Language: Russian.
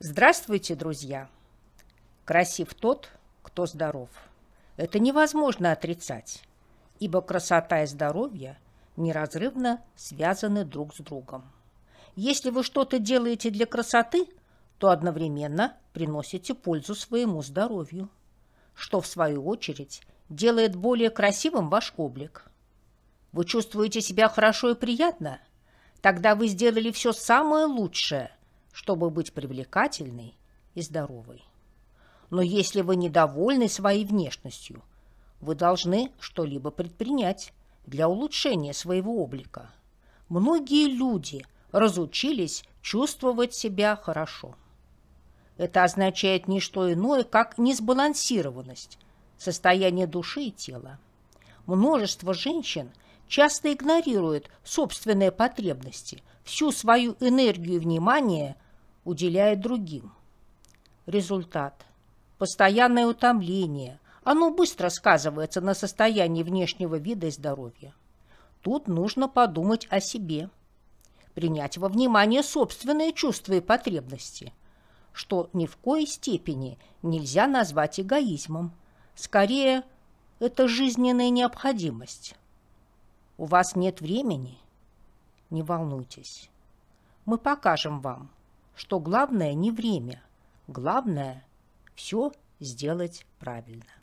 Здравствуйте, друзья! Красив тот, кто здоров. Это невозможно отрицать, ибо красота и здоровье неразрывно связаны друг с другом. Если вы что-то делаете для красоты, то одновременно приносите пользу своему здоровью, что, в свою очередь, делает более красивым ваш облик. Вы чувствуете себя хорошо и приятно? Тогда вы сделали все самое лучшее – чтобы быть привлекательной и здоровой. Но если вы недовольны своей внешностью, вы должны что-либо предпринять для улучшения своего облика. Многие люди разучились чувствовать себя хорошо. Это означает не что иное, как несбалансированность, состояние души и тела. Множество женщин часто игнорируют собственные потребности, всю свою энергию и внимание – уделяет другим. Результат – постоянное утомление. Оно быстро сказывается на состоянии внешнего вида и здоровья. Тут нужно подумать о себе, принять во внимание собственные чувства и потребности, что ни в коей степени нельзя назвать эгоизмом. Скорее, это жизненная необходимость. У вас нет времени? Не волнуйтесь. Мы покажем вам, что главное не время, главное все сделать правильно.